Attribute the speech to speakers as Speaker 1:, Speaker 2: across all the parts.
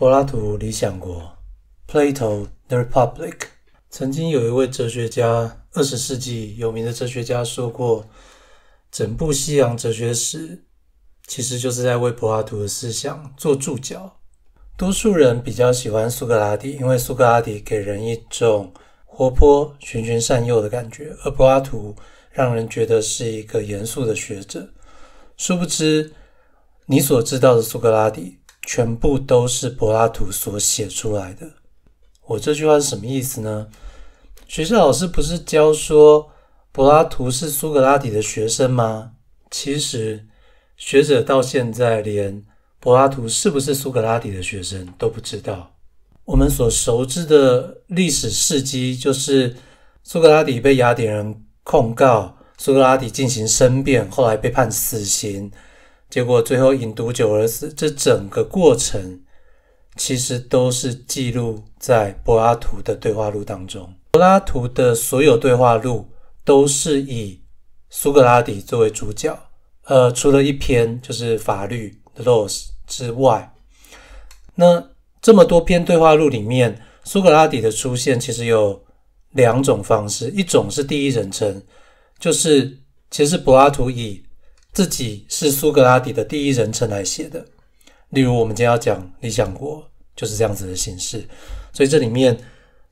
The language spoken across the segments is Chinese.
Speaker 1: 柏拉图《理想国》（Plato, The Republic），曾经有一位哲学家，二十世纪有名的哲学家说过，整部西洋哲学史其实就是在为柏拉图的思想做注脚。多数人比较喜欢苏格拉底，因为苏格拉底给人一种活泼循循善诱的感觉，而柏拉图让人觉得是一个严肃的学者。殊不知，你所知道的苏格拉底。全部都是柏拉图所写出来的。我这句话是什么意思呢？学校老师不是教说柏拉图是苏格拉底的学生吗？其实学者到现在连柏拉图是不是苏格拉底的学生都不知道。我们所熟知的历史事迹就是苏格拉底被雅典人控告，苏格拉底进行申辩，后来被判死刑。结果最后饮毒酒而死，这整个过程其实都是记录在柏拉图的对话录当中。柏拉图的所有对话录都是以苏格拉底作为主角，呃，除了一篇就是《法律》（Laws） 之外，那这么多篇对话录里面，苏格拉底的出现其实有两种方式：一种是第一人称，就是其实柏拉图以自己是苏格拉底的第一人称来写的，例如我们今天要讲《理想国》就是这样子的形式，所以这里面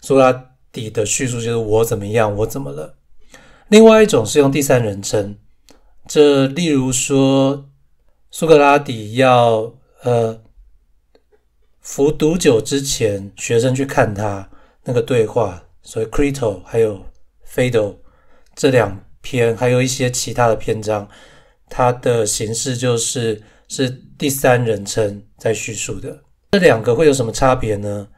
Speaker 1: 苏格拉底的叙述就是“我怎么样，我怎么了”。另外一种是用第三人称，这例如说苏格拉底要呃服毒酒之前，学生去看他那个对话，所以《Crito》还有《Phaedo》这两篇，还有一些其他的篇章。它的形式就是是第三人称在叙述的，这两个会有什么差别呢？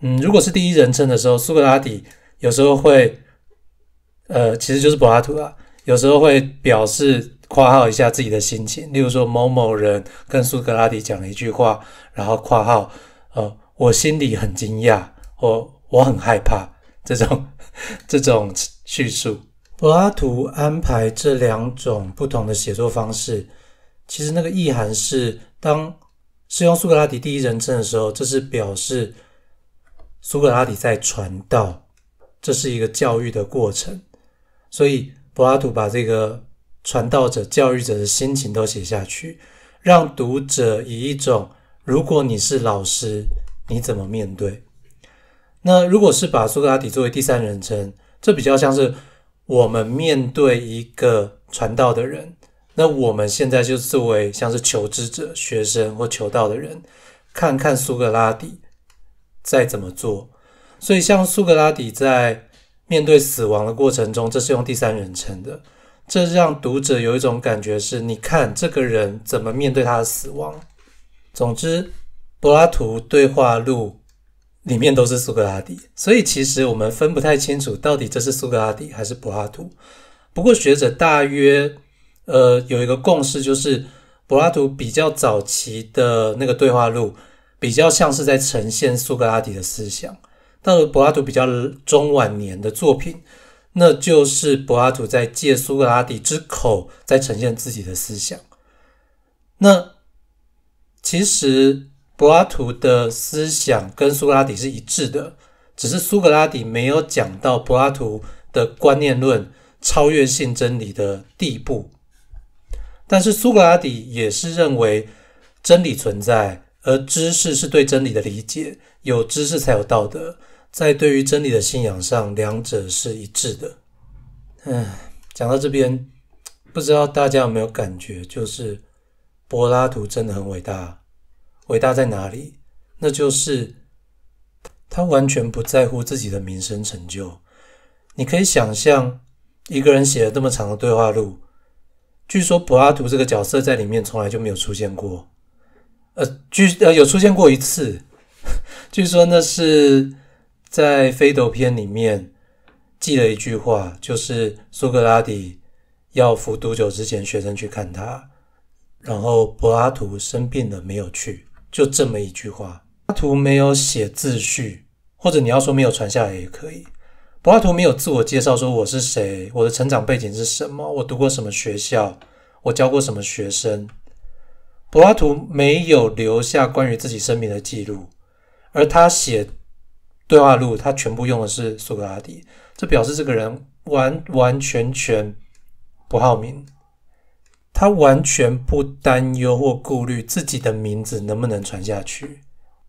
Speaker 1: 嗯，如果是第一人称的时候，苏格拉底有时候会，呃，其实就是柏拉图啊，有时候会表示括号一下自己的心情，例如说某某人跟苏格拉底讲了一句话，然后括号，呃，我心里很惊讶，我我很害怕，这种 这种叙述。柏拉图安排这两种不同的写作方式，其实那个意涵是：当是用苏格拉底第一人称的时候，这是表示苏格拉底在传道，这是一个教育的过程。所以柏拉图把这个传道者、教育者的心情都写下去，让读者以一种如果你是老师，你怎么面对？那如果是把苏格拉底作为第三人称，这比较像是。我们面对一个传道的人，那我们现在就作为像是求知者、学生或求道的人，看看苏格拉底在怎么做。所以，像苏格拉底在面对死亡的过程中，这是用第三人称的，这让读者有一种感觉：是你看这个人怎么面对他的死亡。总之，柏拉图对话录。里面都是苏格拉底，所以其实我们分不太清楚到底这是苏格拉底还是柏拉图。不过学者大约，呃，有一个共识，就是柏拉图比较早期的那个对话录比较像是在呈现苏格拉底的思想，到了柏拉图比较中晚年的作品，那就是柏拉图在借苏格拉底之口在呈现自己的思想。那其实。柏拉图的思想跟苏格拉底是一致的，只是苏格拉底没有讲到柏拉图的观念论超越性真理的地步。但是苏格拉底也是认为真理存在，而知识是对真理的理解，有知识才有道德，在对于真理的信仰上，两者是一致的。唉，讲到这边，不知道大家有没有感觉，就是柏拉图真的很伟大。伟大在哪里？那就是他完全不在乎自己的名声成就。你可以想象，一个人写了这么长的对话录。据说柏拉图这个角色在里面从来就没有出现过。呃，据呃有出现过一次。据说那是在《飞斗篇》里面记了一句话，就是苏格拉底要服毒酒之前，学生去看他，然后柏拉图生病了，没有去。就这么一句话，柏拉图没有写自序，或者你要说没有传下来也可以。柏拉图没有自我介绍说我是谁，我的成长背景是什么，我读过什么学校，我教过什么学生。柏拉图没有留下关于自己生命的记录，而他写对话录，他全部用的是苏格拉底，这表示这个人完完全全不好名。他完全不担忧或顾虑自己的名字能不能传下去，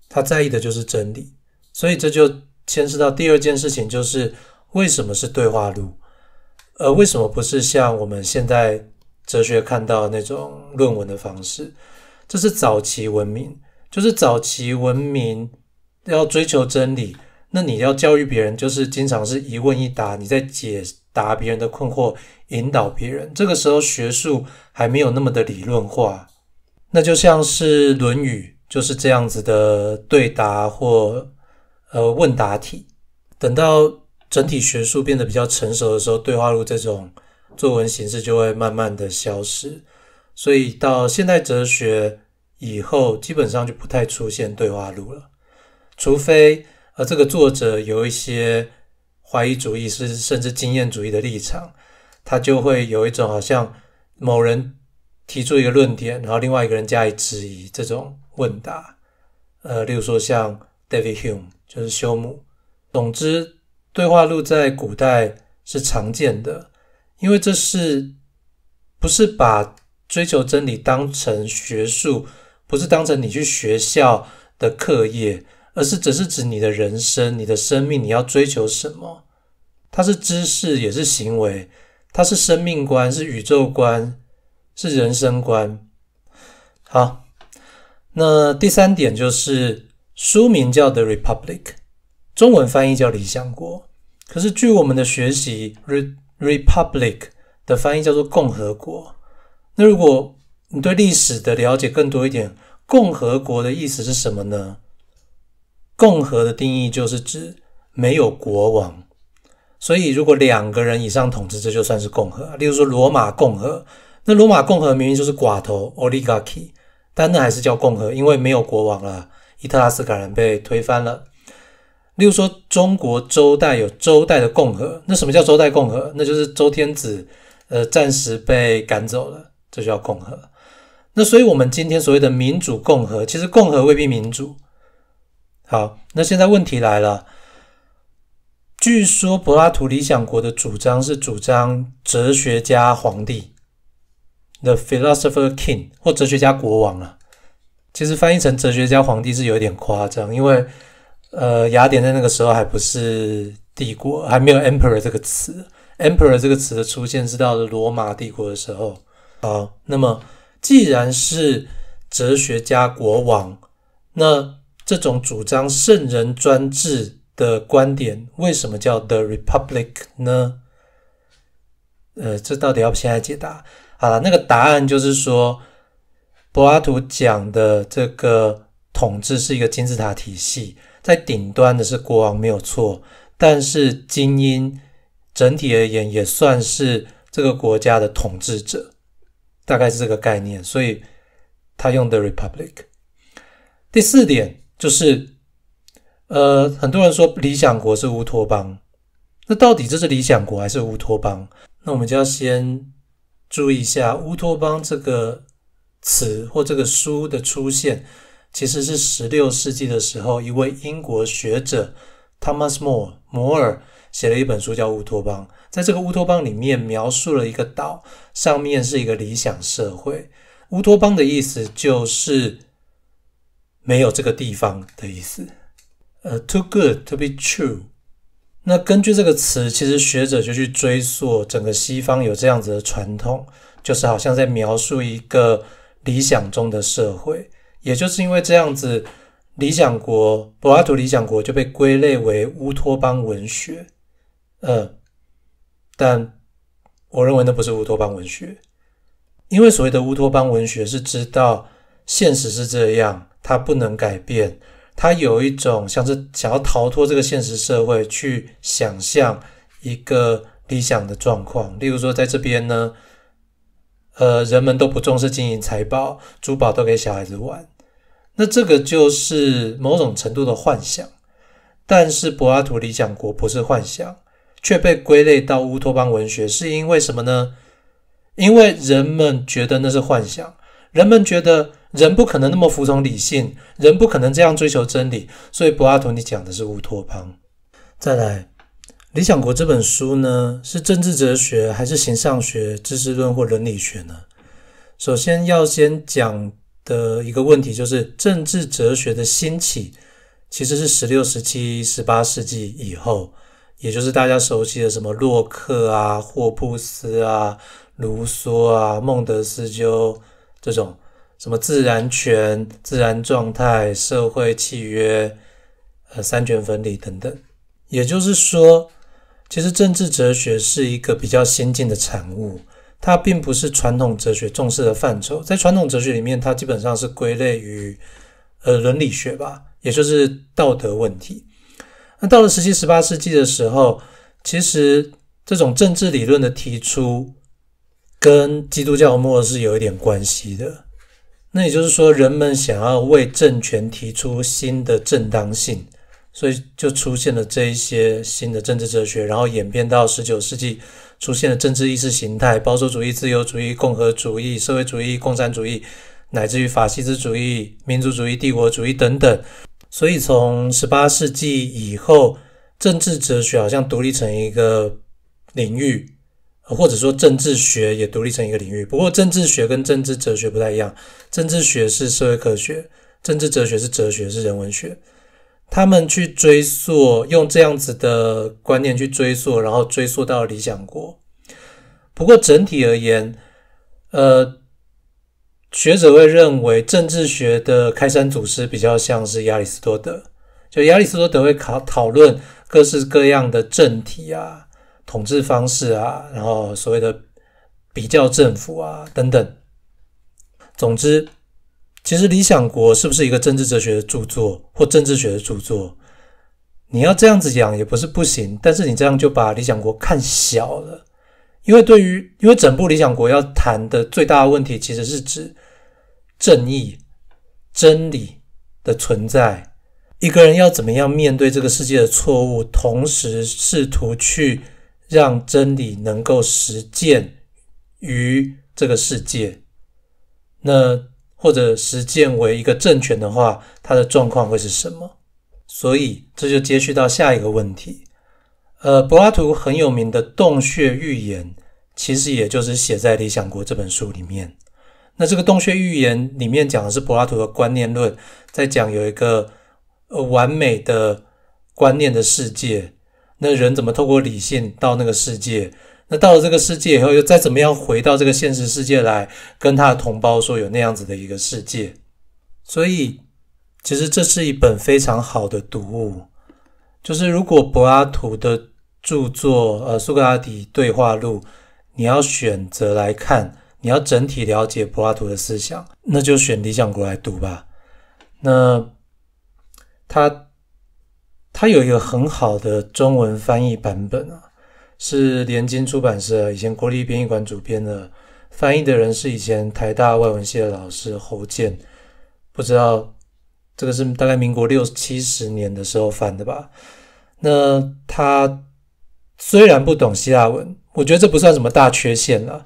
Speaker 1: 他在意的就是真理。所以这就牵涉到第二件事情，就是为什么是对话录，而为什么不是像我们现在哲学看到那种论文的方式？这是早期文明，就是早期文明要追求真理，那你要教育别人，就是经常是一问一答，你在解。答别人的困惑，引导别人。这个时候学术还没有那么的理论化，那就像是《论语》就是这样子的对答或呃问答题。等到整体学术变得比较成熟的时候，对话录这种作文形式就会慢慢的消失。所以到现代哲学以后，基本上就不太出现对话录了，除非呃这个作者有一些。怀疑主义是甚至经验主义的立场，他就会有一种好像某人提出一个论点，然后另外一个人加以质疑这种问答。呃，例如说像 David Hume 就是修姆，总之对话录在古代是常见的，因为这是不是把追求真理当成学术，不是当成你去学校的课业。而是只是指你的人生、你的生命，你要追求什么？它是知识，也是行为；它是生命观，是宇宙观，是人生观。好，那第三点就是书名叫《The Republic》，中文翻译叫《理想国》。可是据我们的学习，《re Republic》的翻译叫做“共和国”。那如果你对历史的了解更多一点，“共和国”的意思是什么呢？共和的定义就是指没有国王，所以如果两个人以上统治，这就算是共和。例如说罗马共和，那罗马共和明明就是寡头 oligarchy，但那还是叫共和，因为没有国王了，伊特拉斯感人被推翻了。例如说中国周代有周代的共和，那什么叫周代共和？那就是周天子呃暂时被赶走了，这就叫共和。那所以我们今天所谓的民主共和，其实共和未必民主。好，那现在问题来了。据说柏拉图《理想国》的主张是主张哲学家皇帝 （the philosopher king） 或哲学家国王啊。其实翻译成哲学家皇帝是有点夸张，因为呃，雅典在那个时候还不是帝国，还没有 “emperor” 这个词。“emperor” 这个词的出现是到了罗马帝国的时候。好，那么既然是哲学家国王，那这种主张圣人专制的观点，为什么叫《The Republic》呢？呃，这到底要不现在解答？好了，那个答案就是说，柏拉图讲的这个统治是一个金字塔体系，在顶端的是国王，没有错。但是精英整体而言也算是这个国家的统治者，大概是这个概念。所以他用《的 Republic》。第四点。就是，呃，很多人说理想国是乌托邦，那到底这是理想国还是乌托邦？那我们就要先注意一下“乌托邦”这个词或这个书的出现，其实是十六世纪的时候，一位英国学者 Thomas More 摩尔写了一本书叫《乌托邦》，在这个《乌托邦》里面描述了一个岛，上面是一个理想社会。乌托邦的意思就是。没有这个地方的意思。呃，too good to be true。那根据这个词，其实学者就去追溯整个西方有这样子的传统，就是好像在描述一个理想中的社会。也就是因为这样子，理想国柏拉图理想国就被归类为乌托邦文学。嗯，但我认为那不是乌托邦文学，因为所谓的乌托邦文学是知道现实是这样。他不能改变，他有一种像是想要逃脱这个现实社会，去想象一个理想的状况。例如说，在这边呢，呃，人们都不重视金银财宝，珠宝都给小孩子玩。那这个就是某种程度的幻想。但是柏拉图理想国不是幻想，却被归类到乌托邦文学，是因为什么呢？因为人们觉得那是幻想，人们觉得。人不可能那么服从理性，人不可能这样追求真理，所以柏拉图你讲的是乌托邦。再来，《理想国》这本书呢，是政治哲学还是形上学、知识论或伦理学呢？首先要先讲的一个问题就是，政治哲学的兴起其实是十六、十七、十八世纪以后，也就是大家熟悉的什么洛克啊、霍布斯啊、卢梭啊、孟德斯鸠这种。什么自然权、自然状态、社会契约、呃，三权分立等等。也就是说，其实政治哲学是一个比较先进的产物，它并不是传统哲学重视的范畴。在传统哲学里面，它基本上是归类于呃伦理学吧，也就是道德问题。那到了十七、十八世纪的时候，其实这种政治理论的提出，跟基督教末是有一点关系的。那也就是说，人们想要为政权提出新的正当性，所以就出现了这一些新的政治哲学，然后演变到十九世纪，出现了政治意识形态：保守主义、自由主义、共和主义、社会主义、共产主义，乃至于法西斯主义、民族主义、帝国主义等等。所以，从十八世纪以后，政治哲学好像独立成一个领域。或者说政治学也独立成一个领域，不过政治学跟政治哲学不太一样，政治学是社会科学，政治哲学是哲学，是人文学。他们去追溯，用这样子的观念去追溯，然后追溯到理想国。不过整体而言，呃，学者会认为政治学的开山祖师比较像是亚里士多德，就亚里士多德会考讨论各式各样的政体啊。统治方式啊，然后所谓的比较政府啊，等等。总之，其实《理想国》是不是一个政治哲学的著作或政治学的著作？你要这样子讲也不是不行，但是你这样就把《理想国》看小了，因为对于因为整部《理想国》要谈的最大的问题，其实是指正义、真理的存在。一个人要怎么样面对这个世界的错误，同时试图去。让真理能够实践于这个世界，那或者实践为一个政权的话，它的状况会是什么？所以这就接续到下一个问题。呃，柏拉图很有名的洞穴寓言，其实也就是写在《理想国》这本书里面。那这个洞穴寓言里面讲的是柏拉图的观念论，在讲有一个呃完美的观念的世界。那人怎么透过理性到那个世界？那到了这个世界以后，又再怎么样回到这个现实世界来，跟他的同胞说有那样子的一个世界？所以，其实这是一本非常好的读物。就是如果柏拉图的著作，呃，苏格拉底对话录，你要选择来看，你要整体了解柏拉图的思想，那就选《理想国》来读吧。那他。它有一个很好的中文翻译版本啊，是联经出版社以前国立编译馆主编的，翻译的人是以前台大外文系的老师侯健，不知道这个是大概民国六七十年的时候翻的吧？那他虽然不懂希腊文，我觉得这不算什么大缺陷了。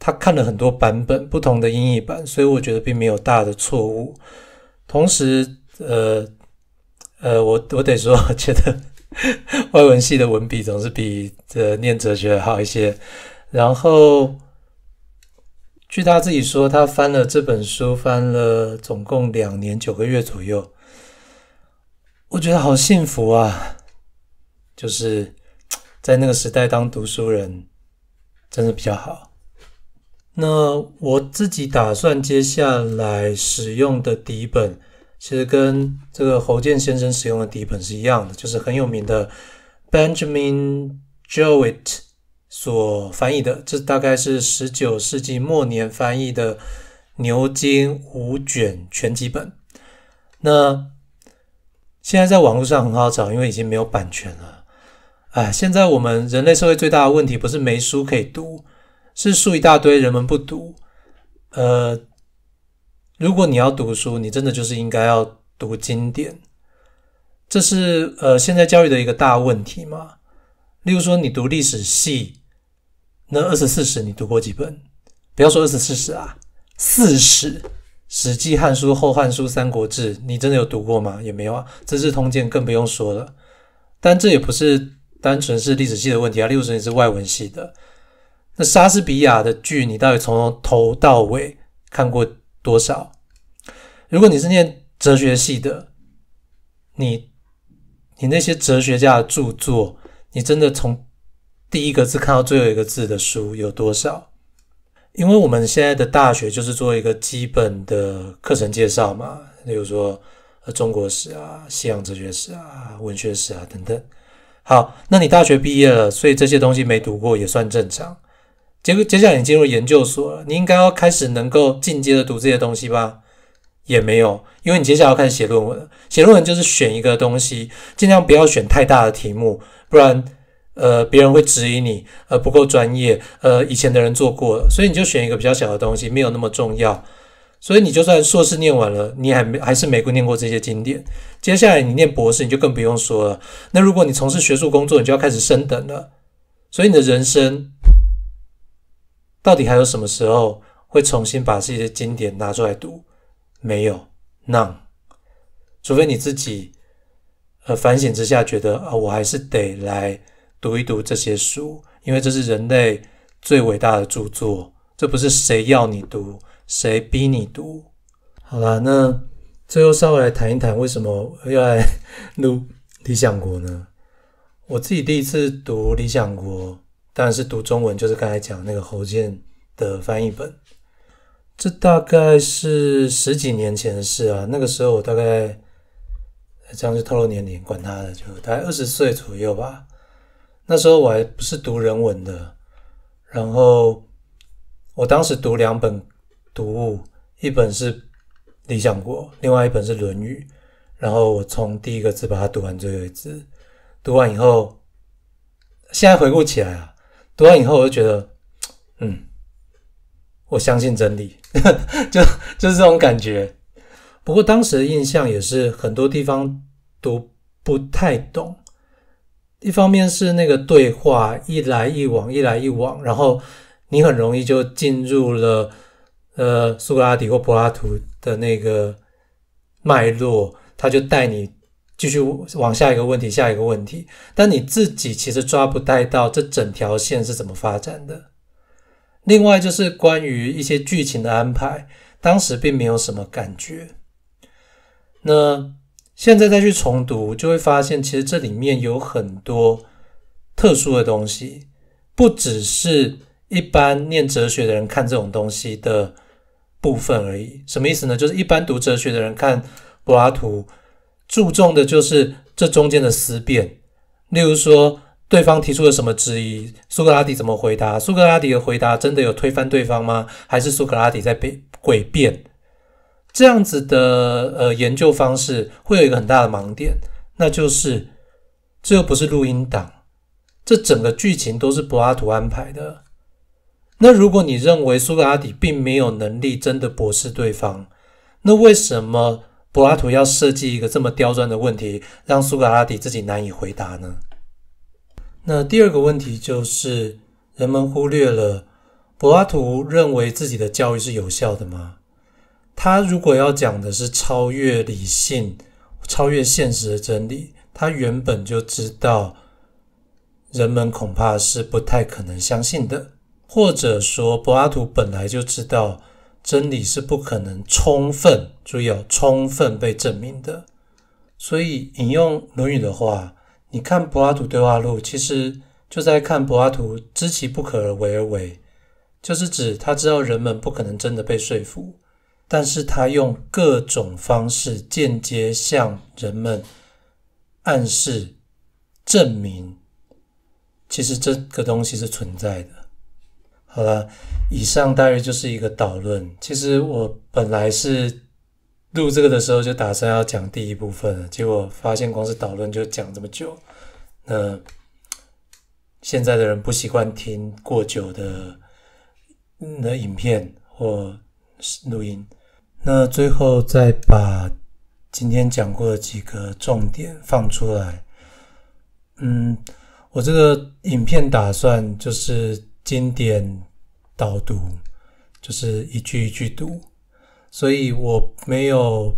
Speaker 1: 他看了很多版本，不同的英译版，所以我觉得并没有大的错误。同时，呃。呃，我我得说，觉得 外文系的文笔总是比呃念哲学好一些。然后，据他自己说，他翻了这本书，翻了总共两年九个月左右。我觉得好幸福啊！就是在那个时代当读书人，真的比较好。那我自己打算接下来使用的底本。其实跟这个侯健先生使用的底本是一样的，就是很有名的 Benjamin Jowett 所翻译的，这大概是十九世纪末年翻译的牛津五卷全集本。那现在在网络上很好找，因为已经没有版权了。哎，现在我们人类社会最大的问题不是没书可以读，是书一大堆，人们不读。呃。如果你要读书，你真的就是应该要读经典。这是呃，现在教育的一个大问题嘛。例如说，你读历史系，那二十四史你读过几本？不要说二十四史啊，四史：《史记》《汉书》《后汉书》《三国志》，你真的有读过吗？也没有啊。《资治通鉴》更不用说了。但这也不是单纯是历史系的问题啊。例如说，你是外文系的，那莎士比亚的剧，你到底从头到尾看过？多少？如果你是念哲学系的，你你那些哲学家的著作，你真的从第一个字看到最后一个字的书有多少？因为我们现在的大学就是做一个基本的课程介绍嘛，例如说中国史啊、西洋哲学史啊、文学史啊等等。好，那你大学毕业了，所以这些东西没读过也算正常。结果接下来你进入研究所了，你应该要开始能够进阶的读这些东西吧？也没有，因为你接下来要开始写论文。写论文就是选一个东西，尽量不要选太大的题目，不然呃别人会质疑你呃不够专业。呃，以前的人做过了，所以你就选一个比较小的东西，没有那么重要。所以你就算硕士念完了，你还没还是没过念过这些经典。接下来你念博士，你就更不用说了。那如果你从事学术工作，你就要开始升等了。所以你的人生。到底还有什么时候会重新把自己的经典拿出来读？没有，none。除非你自己呃反省之下觉得啊，我还是得来读一读这些书，因为这是人类最伟大的著作。这不是谁要你读，谁逼你读。好了，那最后稍微来谈一谈，为什么要来 录《理想国》呢？我自己第一次读《理想国》。当然是读中文，就是刚才讲那个侯健的翻译本，这大概是十几年前的事啊。那个时候我大概这样就透露年龄，管他的，就大概二十岁左右吧。那时候我还不是读人文的，然后我当时读两本读物，一本是《理想国》，另外一本是《论语》，然后我从第一个字把它读完，最后一字读完以后，现在回顾起来啊。读完以后我就觉得，嗯，我相信真理，就就是这种感觉。不过当时的印象也是很多地方读不太懂，一方面是那个对话一来一往，一来一往，然后你很容易就进入了呃苏格拉底或柏拉图的那个脉络，他就带你。继续往下一个问题，下一个问题。但你自己其实抓不带到这整条线是怎么发展的。另外就是关于一些剧情的安排，当时并没有什么感觉。那现在再去重读，就会发现其实这里面有很多特殊的东西，不只是一般念哲学的人看这种东西的部分而已。什么意思呢？就是一般读哲学的人看柏拉图。注重的就是这中间的思辨，例如说对方提出了什么质疑，苏格拉底怎么回答？苏格拉底的回答真的有推翻对方吗？还是苏格拉底在被诡辩？这样子的呃研究方式会有一个很大的盲点，那就是这又不是录音档，这整个剧情都是柏拉图安排的。那如果你认为苏格拉底并没有能力真的驳斥对方，那为什么？柏拉图要设计一个这么刁钻的问题，让苏格拉底自己难以回答呢？那第二个问题就是，人们忽略了柏拉图认为自己的教育是有效的吗？他如果要讲的是超越理性、超越现实的真理，他原本就知道人们恐怕是不太可能相信的，或者说柏拉图本来就知道。真理是不可能充分注意哦，充分被证明的。所以引用《论语》的话，你看柏拉图对话录，其实就在看柏拉图知其不可而为而为，就是指他知道人们不可能真的被说服，但是他用各种方式间接向人们暗示证明，其实这个东西是存在的。好了，以上大约就是一个导论。其实我本来是录这个的时候就打算要讲第一部分了，结果发现光是导论就讲这么久。那现在的人不习惯听过久的的影片或录音，那最后再把今天讲过几个重点放出来。嗯，我这个影片打算就是。经典导读就是一句一句读，所以我没有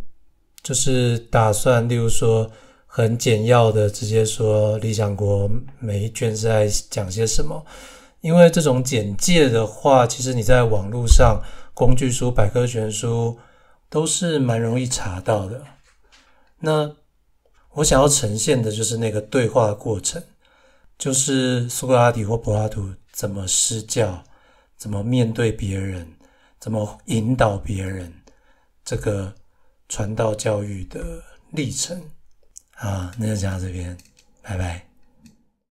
Speaker 1: 就是打算，例如说很简要的直接说《理想国》每一卷是在讲些什么，因为这种简介的话，其实你在网络上工具书、百科全书都是蛮容易查到的。那我想要呈现的就是那个对话的过程，就是苏格拉底或柏拉图。怎么施教？怎么面对别人？怎么引导别人？这个传道教育的历程，啊，那就讲到这边，拜拜。